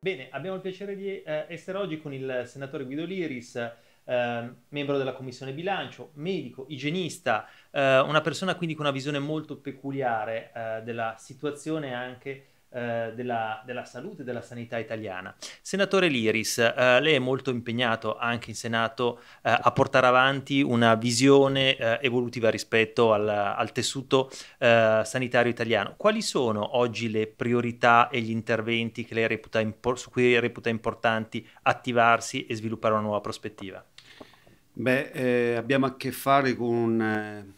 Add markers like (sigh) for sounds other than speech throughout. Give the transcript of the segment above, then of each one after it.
Bene, abbiamo il piacere di eh, essere oggi con il senatore Guido Liris, eh, membro della Commissione Bilancio, medico, igienista, eh, una persona quindi con una visione molto peculiare eh, della situazione anche eh, della, della, salute e della sanità italiana. Senatore Liris, eh, lei è molto impegnato anche in Senato eh, a portare avanti una visione eh, evolutiva rispetto al, al tessuto eh, sanitario italiano. Quali sono oggi le priorità e gli interventi che lei reputa impor- su cui reputa importanti attivarsi e sviluppare una nuova prospettiva? Beh, eh, abbiamo a che fare con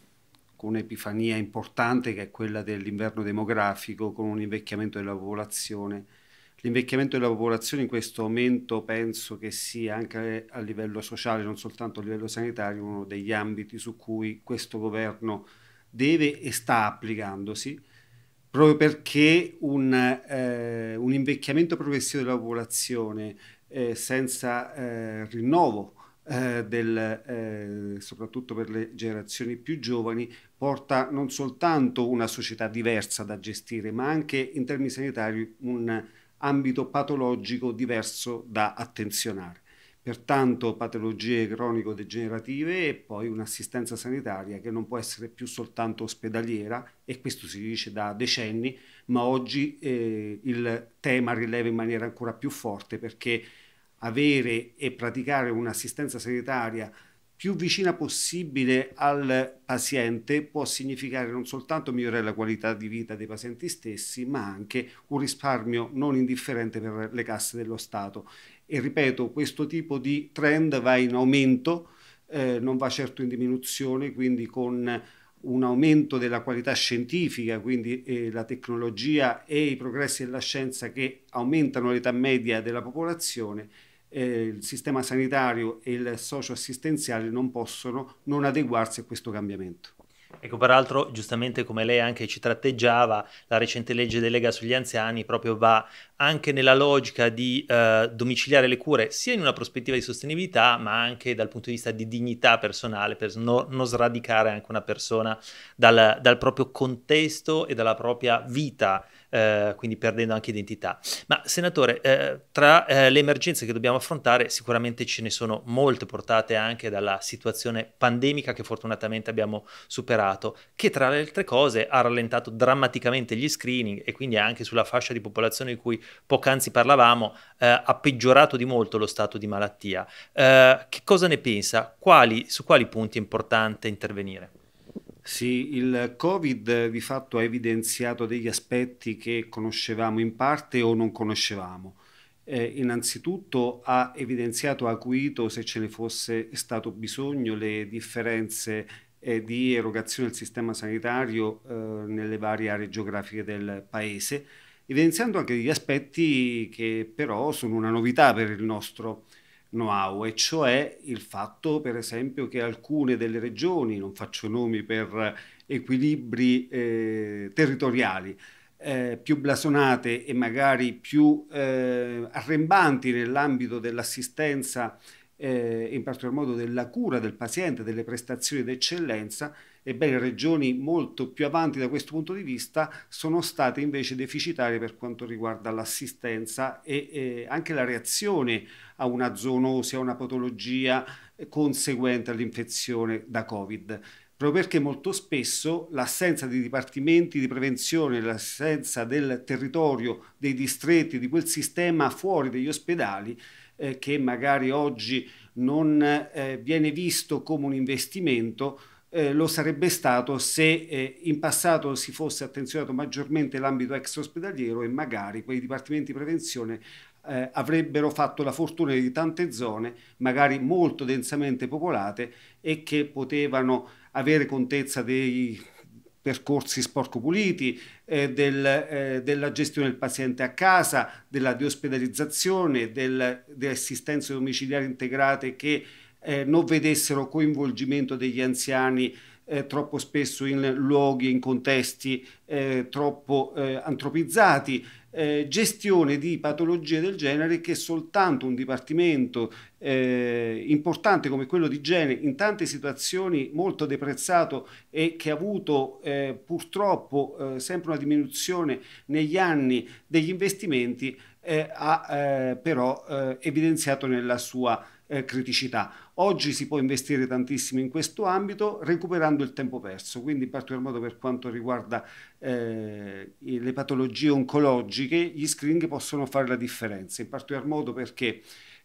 con un'epifania importante che è quella dell'inverno demografico, con un invecchiamento della popolazione. L'invecchiamento della popolazione in questo momento penso che sia anche a livello sociale, non soltanto a livello sanitario, uno degli ambiti su cui questo governo deve e sta applicandosi, proprio perché un, eh, un invecchiamento progressivo della popolazione eh, senza eh, rinnovo eh, del, eh, soprattutto per le generazioni più giovani, porta non soltanto una società diversa da gestire, ma anche in termini sanitari un ambito patologico diverso da attenzionare. Pertanto patologie cronico-degenerative e poi un'assistenza sanitaria che non può essere più soltanto ospedaliera e questo si dice da decenni, ma oggi eh, il tema rileva in maniera ancora più forte perché avere e praticare un'assistenza sanitaria più vicina possibile al paziente può significare non soltanto migliorare la qualità di vita dei pazienti stessi, ma anche un risparmio non indifferente per le casse dello Stato. E ripeto, questo tipo di trend va in aumento, eh, non va certo in diminuzione, quindi con un aumento della qualità scientifica, quindi eh, la tecnologia e i progressi della scienza che aumentano l'età media della popolazione, eh, il sistema sanitario e il socio assistenziale non possono non adeguarsi a questo cambiamento. Ecco, peraltro, giustamente come lei anche ci tratteggiava, la recente legge delega sugli anziani proprio va anche nella logica di eh, domiciliare le cure sia in una prospettiva di sostenibilità, ma anche dal punto di vista di dignità personale, per no, non sradicare anche una persona dal, dal proprio contesto e dalla propria vita eh, quindi perdendo anche identità. Ma senatore, eh, tra eh, le emergenze che dobbiamo affrontare sicuramente ce ne sono molte portate anche dalla situazione pandemica che fortunatamente abbiamo superato, che tra le altre cose ha rallentato drammaticamente gli screening e quindi anche sulla fascia di popolazione di cui poc'anzi parlavamo eh, ha peggiorato di molto lo stato di malattia. Eh, che cosa ne pensa? Quali, su quali punti è importante intervenire? Sì, il Covid di fatto ha evidenziato degli aspetti che conoscevamo in parte o non conoscevamo. Eh, innanzitutto ha evidenziato, ha acuito, se ce ne fosse stato bisogno, le differenze eh, di erogazione del sistema sanitario eh, nelle varie aree geografiche del Paese, evidenziando anche degli aspetti che però sono una novità per il nostro Paese know-how, e cioè il fatto, per esempio, che alcune delle regioni, non faccio nomi per equilibri eh, territoriali, eh, più blasonate e magari più eh, arrembanti nell'ambito dell'assistenza, eh, in particolar modo della cura del paziente, delle prestazioni d'eccellenza, Ebbene, regioni molto più avanti da questo punto di vista sono state invece deficitarie per quanto riguarda l'assistenza e, e anche la reazione a una zoonosi, a una patologia eh, conseguente all'infezione da Covid proprio perché molto spesso l'assenza di dipartimenti di prevenzione, l'assenza del territorio, dei distretti, di quel sistema fuori degli ospedali eh, che magari oggi non eh, viene visto come un investimento, eh, lo sarebbe stato se eh, in passato si fosse attenzionato maggiormente l'ambito ex ospedaliero e magari quei dipartimenti di prevenzione eh, avrebbero fatto la fortuna di tante zone, magari molto densamente popolate e che potevano avere contezza dei percorsi sporco puliti, eh, del, eh, della gestione del paziente a casa, della deospedalizzazione, del, delle assistenze domiciliari integrate che eh, non vedessero coinvolgimento degli anziani eh, troppo spesso in luoghi, in contesti eh, troppo eh, antropizzati, eh, gestione di patologie del genere che soltanto un dipartimento eh, importante come quello di igiene in tante situazioni molto deprezzato e che ha avuto purtroppo sempre una diminuzione negli anni degli investimenti ha però evidenziato nella sua eh, criticità. Oggi si può investire tantissimo in questo ambito recuperando il tempo perso, quindi in particolar modo per quanto riguarda eh, le patologie oncologiche gli screening possono fare la differenza, in particolar modo perché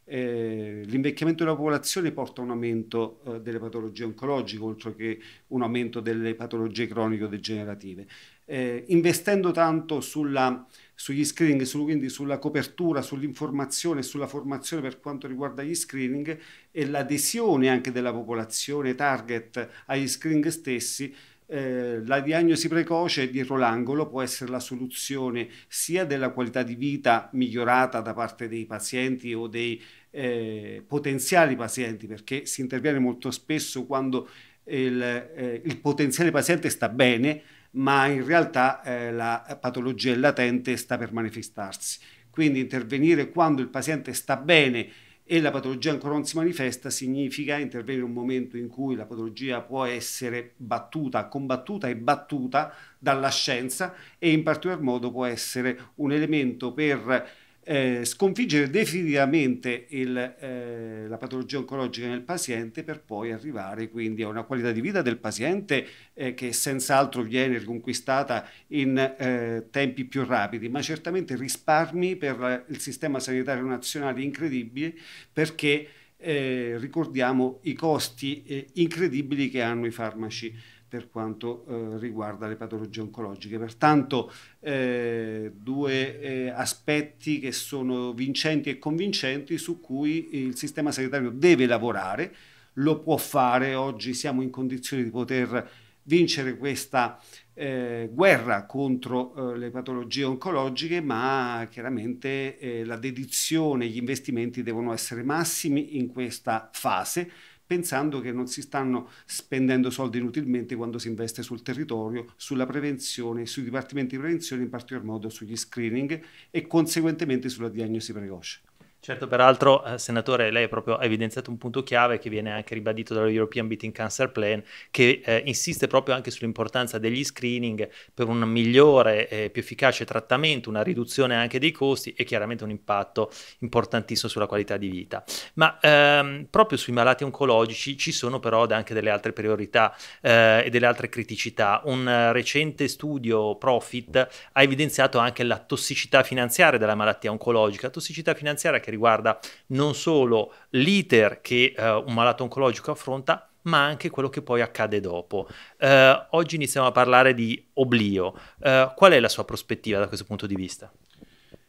eh, l'invecchiamento della popolazione porta a un aumento eh, delle patologie oncologiche, oltre che un aumento delle patologie cronico-degenerative. Eh, investendo tanto sulla sugli screening, su, quindi sulla copertura, sull'informazione, e sulla formazione per quanto riguarda gli screening e l'adesione anche della popolazione target agli screening stessi, eh, la diagnosi precoce dietro l'angolo può essere la soluzione sia della qualità di vita migliorata da parte dei pazienti o dei eh, potenziali pazienti, perché si interviene molto spesso quando il, eh, il potenziale paziente sta bene, ma in realtà eh, la patologia è latente e sta per manifestarsi. Quindi intervenire quando il paziente sta bene e la patologia ancora non si manifesta significa intervenire in un momento in cui la patologia può essere battuta, combattuta e battuta dalla scienza e in particolar modo può essere un elemento per eh, sconfiggere definitivamente il, eh, la patologia oncologica nel paziente per poi arrivare quindi a una qualità di vita del paziente eh, che senz'altro viene riconquistata in eh, tempi più rapidi, ma certamente risparmi per il sistema sanitario nazionale incredibili perché eh, ricordiamo i costi eh, incredibili che hanno i farmaci per quanto eh, riguarda le patologie oncologiche. Pertanto eh, due eh, aspetti che sono vincenti e convincenti su cui il sistema sanitario deve lavorare, lo può fare, oggi siamo in condizione di poter vincere questa eh, guerra contro eh, le patologie oncologiche, ma chiaramente eh, la dedizione gli investimenti devono essere massimi in questa fase pensando che non si stanno spendendo soldi inutilmente quando si investe sul territorio, sulla prevenzione, sui dipartimenti di prevenzione, in particolar modo sugli screening e conseguentemente sulla diagnosi precoce. Certo, peraltro, eh, senatore, lei proprio ha evidenziato un punto chiave che viene anche ribadito dall'European Beating Cancer Plan, che eh, insiste proprio anche sull'importanza degli screening per un migliore e eh, più efficace trattamento, una riduzione anche dei costi e chiaramente un impatto importantissimo sulla qualità di vita. Ma ehm, proprio sui malati oncologici ci sono però anche delle altre priorità eh, e delle altre criticità. Un recente studio Profit ha evidenziato anche la tossicità finanziaria della malattia oncologica, tossicità finanziaria che riguarda non solo l'iter che eh, un malato oncologico affronta, ma anche quello che poi accade dopo. Eh, oggi iniziamo a parlare di oblio. Eh, qual è la sua prospettiva da questo punto di vista?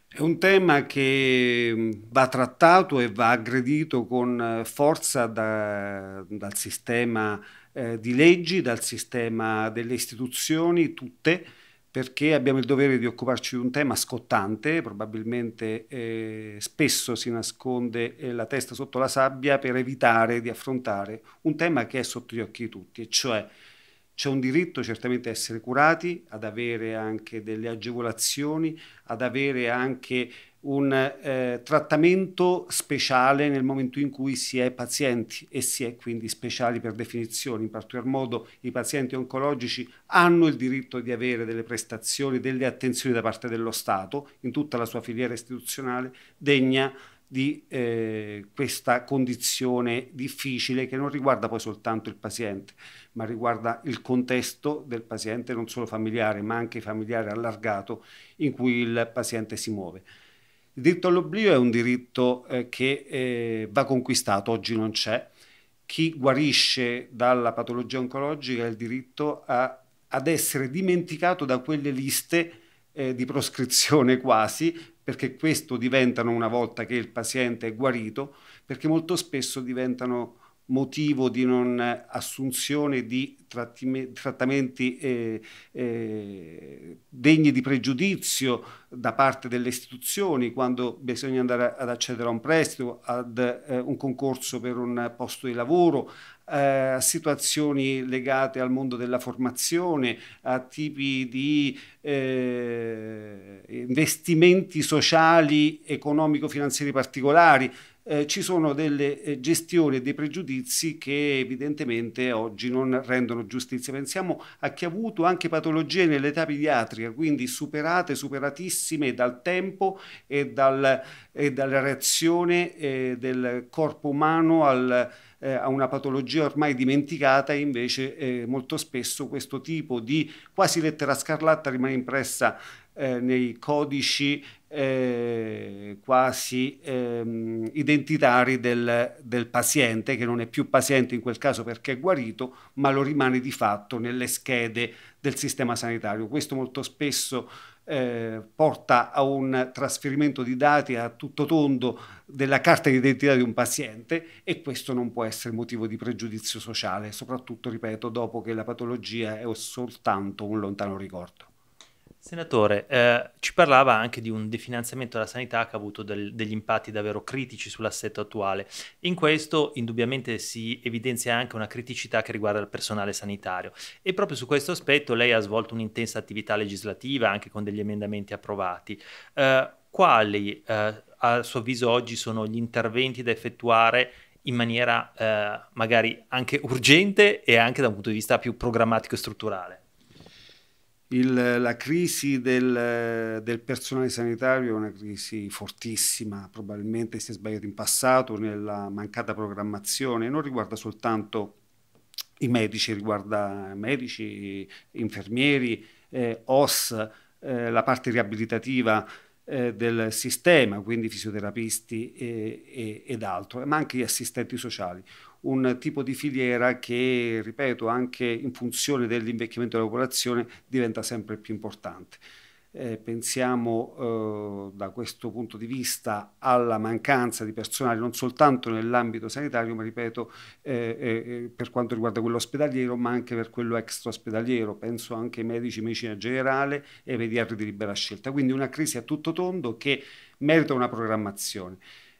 È un tema che mm, va trattato e va aggredito con eh, forza da, dal sistema eh, di leggi, dal sistema delle istituzioni tutte, perché abbiamo il dovere di occuparci di un tema scottante, probabilmente eh, spesso si nasconde eh, la testa sotto la sabbia per evitare di affrontare un tema che è sotto gli occhi di tutti, e cioè c'è un diritto certamente a essere curati, ad avere anche delle agevolazioni, ad avere anche un eh, trattamento speciale nel momento in cui si è pazienti e si è quindi speciali per definizione, in particolar modo i pazienti oncologici hanno il diritto di avere delle prestazioni, delle attenzioni da parte dello Stato in tutta la sua filiera istituzionale degna di eh, questa condizione difficile che non riguarda poi soltanto il paziente, ma riguarda il contesto del paziente non solo familiare, ma anche familiare allargato in cui il paziente si muove. Il diritto all'oblio è un diritto eh, che eh, va conquistato, oggi non c'è. Chi guarisce dalla patologia oncologica ha il diritto a, ad essere dimenticato da quelle liste eh, di proscrizione (laughs) quasi, perché questo diventano una volta che il paziente è guarito, perché molto spesso diventano motivo di non eh, assunzione di trattamenti eh, eh, degni di pregiudizio da parte delle istituzioni quando bisogna andare ad accedere a un prestito, ad eh, un concorso per un posto di lavoro, eh, a situazioni legate al mondo della formazione, a tipi di eh, investimenti sociali, economico-finanziari particolari eh, ci sono delle eh, gestioni e dei pregiudizi che evidentemente oggi non rendono giustizia. Pensiamo a chi ha avuto anche patologie nell'età pediatrica, quindi superate, superatissime dal tempo e, dal, e dalla reazione eh, del corpo umano al, eh, a una patologia ormai dimenticata e invece molto spesso questo tipo di quasi lettera scarlatta rimane impressa eh, nei codici eh, quasi ehm, identitari del, del, paziente, che non è più paziente in quel caso perché è guarito, ma lo rimane di fatto nelle schede del sistema sanitario. Questo molto spesso eh, porta a un trasferimento di dati a tutto tondo della carta d'identità di un paziente e questo non può essere motivo di pregiudizio sociale, soprattutto, ripeto, dopo che la patologia è soltanto un lontano ricordo. Senatore, eh, ci parlava anche di un definanziamento della sanità che ha avuto del, degli impatti davvero critici sull'assetto attuale. In questo indubbiamente si evidenzia anche una criticità che riguarda il personale sanitario e proprio su questo aspetto lei ha svolto un'intensa attività legislativa anche con degli emendamenti approvati. Eh, quali eh, a suo avviso oggi sono gli interventi da effettuare in maniera eh, magari anche urgente e anche da un punto di vista più programmatico e strutturale? Il, la crisi del, del, personale sanitario è una crisi fortissima, probabilmente si è sbagliato in passato nella mancata programmazione, non riguarda soltanto i medici, riguarda medici, infermieri, eh, OS, eh, la parte riabilitativa eh, del sistema, quindi fisioterapisti e, eh, e, ed altro, ma anche gli assistenti sociali un tipo di filiera che, ripeto, anche in funzione dell'invecchiamento della popolazione diventa sempre più importante. Eh, pensiamo eh, da questo punto di vista alla mancanza di personale non soltanto nell'ambito sanitario, ma ripeto eh, eh, eh per quanto riguarda quello ospedaliero, ma anche per quello extra ospedaliero. penso anche ai medici medicina generale e ai pediatri di libera scelta. Quindi una crisi a tutto tondo che merita una programmazione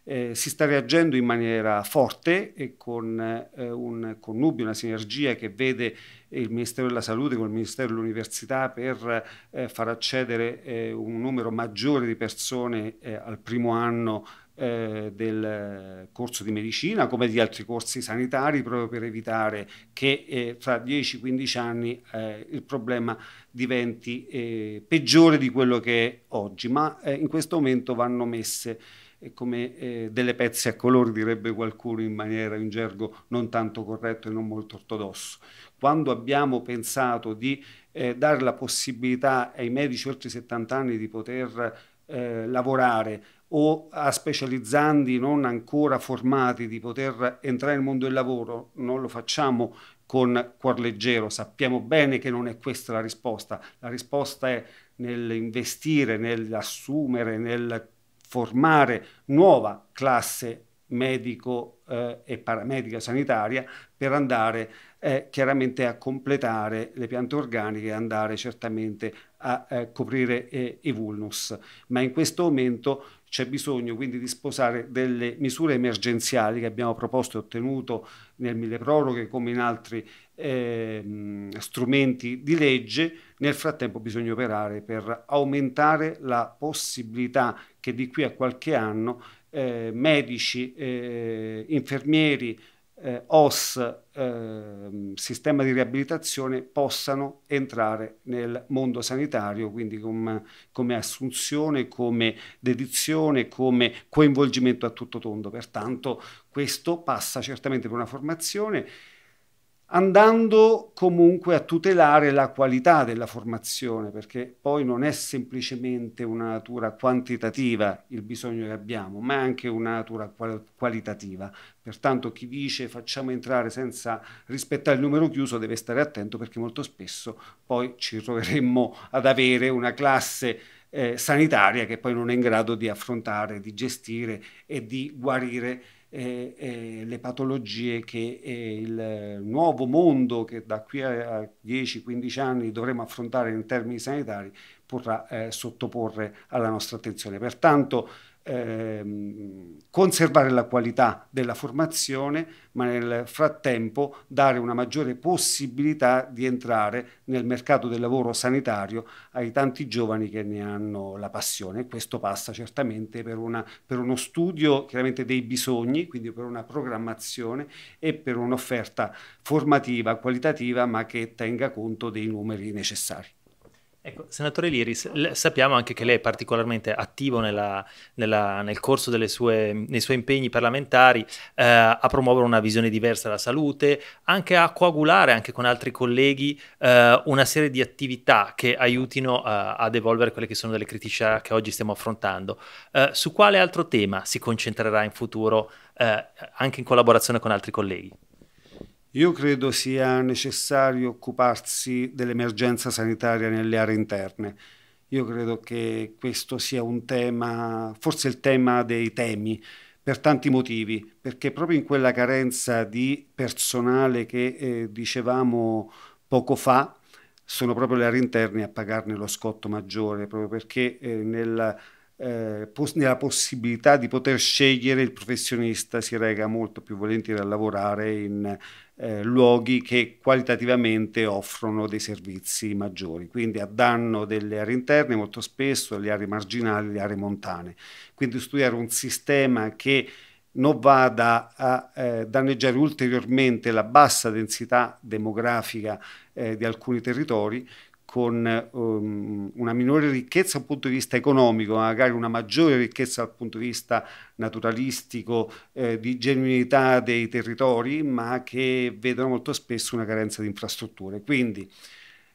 eh, si sta reagendo in maniera forte e con eh, un connubio, una sinergia che vede il Ministero della Salute con il Ministero dell'Università per eh, far accedere eh, un numero maggiore di persone eh, al primo anno eh, del corso di medicina come di altri corsi sanitari proprio per evitare che eh, fra 10-15 anni eh, il problema diventi eh, peggiore di quello che è oggi ma in questo momento vanno messe come eh, delle pezze a colori, direbbe qualcuno in maniera, in gergo non tanto corretto e non molto ortodosso. Quando abbiamo pensato di eh, dare la possibilità ai medici oltre i 70 anni di poter eh, lavorare o a specializzandi non ancora formati di poter entrare nel mondo del lavoro, non lo facciamo con cuor leggero, sappiamo bene che non è questa la risposta, la risposta è nell'investire, nell'assumere, nel formare nuova classe medico eh, e paramedica sanitaria per andare eh, chiaramente a completare le piante organiche e andare certamente a eh, coprire eh, i vulnus. Ma in questo momento c'è bisogno quindi di sposare delle misure emergenziali che abbiamo proposto e ottenuto nel mille proroghe come in altri eh, strumenti di legge, nel frattempo bisogna operare per aumentare la possibilità che di qui a qualche anno eh, medici, eh, infermieri, eh, OS, eh, sistema di riabilitazione, possano entrare nel mondo sanitario, quindi com, come assunzione, come dedizione, come coinvolgimento a tutto tondo. Pertanto questo passa certamente per una formazione andando comunque a tutelare la qualità della formazione, perché poi non è semplicemente una natura quantitativa il bisogno che abbiamo, ma è anche una natura qualitativa. Pertanto chi dice facciamo entrare senza rispettare il numero chiuso deve stare attento perché molto spesso poi ci troveremmo ad avere una classe eh, sanitaria che poi non è in grado di affrontare, di gestire e di guarire e, e le patologie che il nuovo mondo che da qui a 10-15 anni dovremo affrontare in termini sanitari potrà eh, sottoporre alla nostra attenzione. Pertanto Ehm, conservare la qualità della formazione, ma nel frattempo dare una maggiore possibilità di entrare nel mercato del lavoro sanitario ai tanti giovani che ne hanno la passione. Questo passa certamente per, una, per uno studio chiaramente dei bisogni, quindi per una programmazione e per un'offerta formativa, qualitativa, ma che tenga conto dei numeri necessari. Ecco, senatore Liris, sappiamo anche che lei è particolarmente attivo nella, nella, nel corso dei suoi impegni parlamentari eh, a promuovere una visione diversa della salute, anche a coagulare anche con altri colleghi eh, una serie di attività che aiutino eh, ad evolvere quelle che sono delle criticità che oggi stiamo affrontando. Eh, su quale altro tema si concentrerà in futuro, eh, anche in collaborazione con altri colleghi? Io credo sia necessario occuparsi dell'emergenza sanitaria nelle aree interne. Io credo che questo sia un tema, forse il tema dei temi, per tanti motivi, perché proprio in quella carenza di personale che eh, dicevamo poco fa, sono proprio le aree interne a pagarne lo scotto maggiore, proprio perché eh, nel, eh, pos nella possibilità di poter scegliere il professionista si rega molto più volentieri a lavorare in eh, luoghi che qualitativamente offrono dei servizi maggiori, quindi a danno delle aree interne molto spesso, le aree marginali, le aree montane. Quindi studiare un sistema che non vada a eh, danneggiare ulteriormente la bassa densità demografica eh, di alcuni territori, con um, una minore ricchezza dal punto di vista economico, magari una maggiore ricchezza dal punto di vista naturalistico, eh, di genuinità dei territori, ma che vedono molto spesso una carenza di infrastrutture. Quindi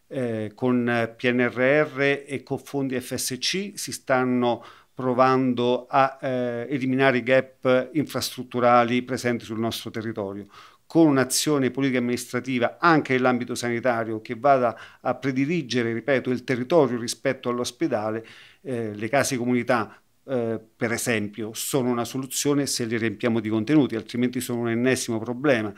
eh, con PNRR e con fondi FSC si stanno provando a eh, eliminare i gap infrastrutturali presenti sul nostro territorio con un'azione politica e amministrativa anche nell'ambito sanitario che vada a prediligere, ripeto, il territorio rispetto all'ospedale, eh, le case comunità eh, per esempio sono una soluzione se le riempiamo di contenuti, altrimenti sono un ennesimo problema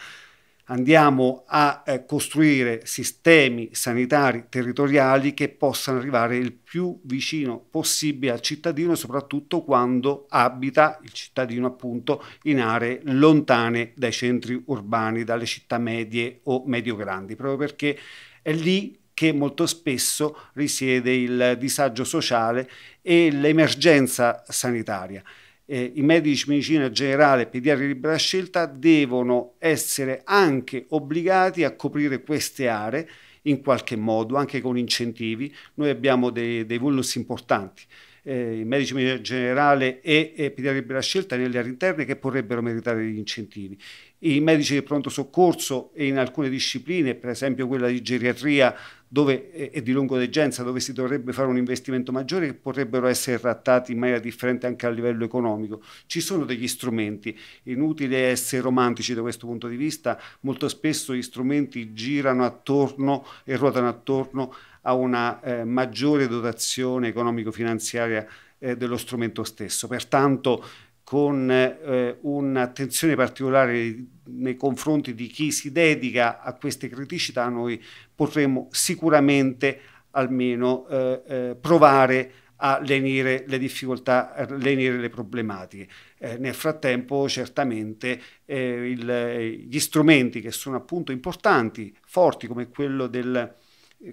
andiamo a eh, costruire sistemi sanitari territoriali che possano arrivare il più vicino possibile al cittadino, soprattutto quando abita il cittadino appunto in aree lontane dai centri urbani, dalle città medie o medio-grandi, proprio perché è lì che molto spesso risiede il disagio sociale e l'emergenza sanitaria eh, i medici di medicina generale e pediatri di libera scelta devono essere anche obbligati a coprire queste aree in qualche modo, anche con incentivi. Noi abbiamo dei, dei vulnus importanti. Eh, i medici in generale e, e pediatri di libera scelta nelle aree interne che potrebbero meritare degli incentivi. I medici di pronto soccorso e in alcune discipline, per esempio quella di geriatria dove, e di lungodegenza dove si dovrebbe fare un investimento maggiore che potrebbero essere trattati in maniera differente anche a livello economico. Ci sono degli strumenti, inutile essere romantici da questo punto di vista, molto spesso gli strumenti girano attorno e ruotano attorno a una eh, maggiore dotazione economico-finanziaria eh, dello strumento stesso. Pertanto con eh, un'attenzione particolare nei confronti di chi si dedica a queste criticità, noi potremo sicuramente almeno eh, eh provare a lenire le difficoltà, a lenire le problematiche. Eh, nel frattempo certamente eh, il, gli strumenti che sono appunto importanti, forti come quello del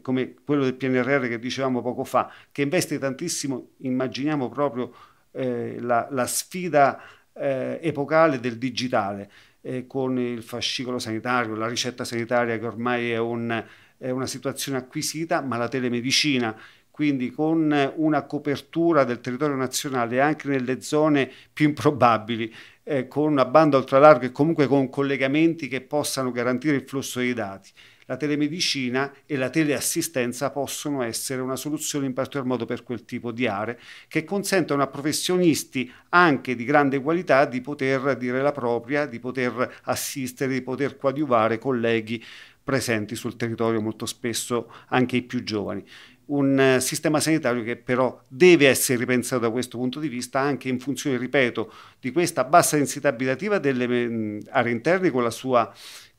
come quello del PNRR che dicevamo poco fa, che investe tantissimo, immaginiamo proprio eh, la, la, sfida eh, epocale del digitale eh, con il fascicolo sanitario, la ricetta sanitaria che ormai è, un, è una situazione acquisita, ma la telemedicina quindi con una copertura del territorio nazionale anche nelle zone più improbabili, eh, con una banda ultralarga e comunque con collegamenti che possano garantire il flusso dei dati la telemedicina e la teleassistenza possono essere una soluzione in particolar modo per quel tipo di aree che consentono a professionisti anche di grande qualità di poter dire la propria, di poter assistere, di poter coadiuvare colleghi presenti sul territorio molto spesso anche i più giovani un eh, sistema sanitario che però deve essere ripensato da questo punto di vista anche in funzione, ripeto, di questa bassa densità abitativa delle mm, aree interne con la sua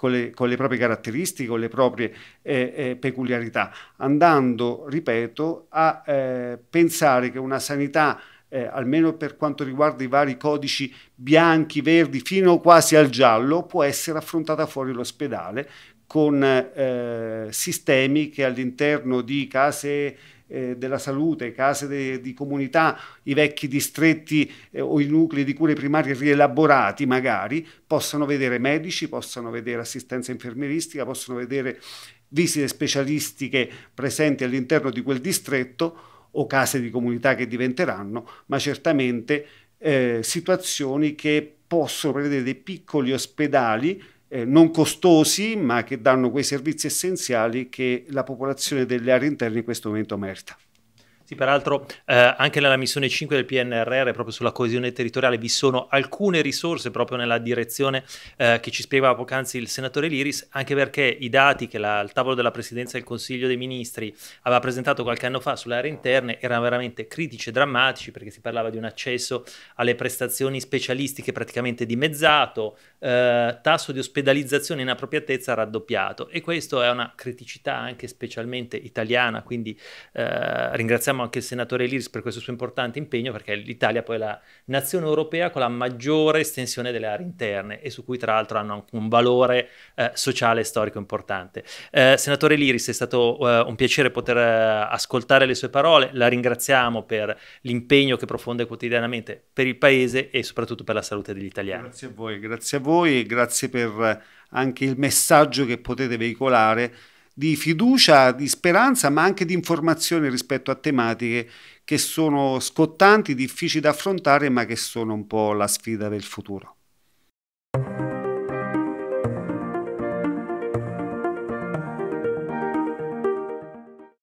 con le, con le proprie caratteristiche, con le proprie eh, eh, peculiarità, andando, ripeto, a eh, pensare che una sanità eh, almeno per quanto riguarda i vari codici bianchi, verdi, fino quasi al giallo, può essere affrontata fuori l'ospedale con eh, sistemi che all'interno di case eh, della salute, case de, di comunità, i vecchi distretti eh, o i nuclei di cure primarie rielaborati magari, possano vedere medici, possano vedere assistenza infermieristica, possono vedere visite specialistiche presenti all'interno di quel distretto o case di comunità che diventeranno, ma certamente eh, situazioni che possono prevedere dei piccoli ospedali eh, non costosi, ma che danno quei servizi essenziali che la popolazione delle aree interne in questo momento merita. Sì, peraltro eh, anche nella missione 5 del PNRR, proprio sulla coesione territoriale, vi sono alcune risorse proprio nella direzione eh, che ci spiegava poc'anzi il senatore Liris, anche perché i dati che la, il tavolo della Presidenza del Consiglio dei Ministri aveva presentato qualche anno fa sulle aree interne erano veramente critici e drammatici perché si parlava di un accesso alle prestazioni specialistiche praticamente dimezzato, eh, tasso di ospedalizzazione in appropriatezza raddoppiato e questo è una criticità anche specialmente italiana, quindi eh, ringraziamo ringraziamo anche il senatore Liris per questo suo importante impegno perché l'Italia è poi la nazione europea con la maggiore estensione delle aree interne e su cui tra l'altro hanno anche un valore eh, sociale e storico importante. Eh, senatore Liris è stato eh, un piacere poter eh, ascoltare le sue parole, la ringraziamo per l'impegno che profonde quotidianamente per il Paese e soprattutto per la salute degli italiani. Grazie a voi, grazie a voi e grazie per eh, anche il messaggio che potete veicolare di fiducia, di speranza, ma anche di informazione rispetto a tematiche che sono scottanti, difficili da affrontare, ma che sono un po' la sfida del futuro.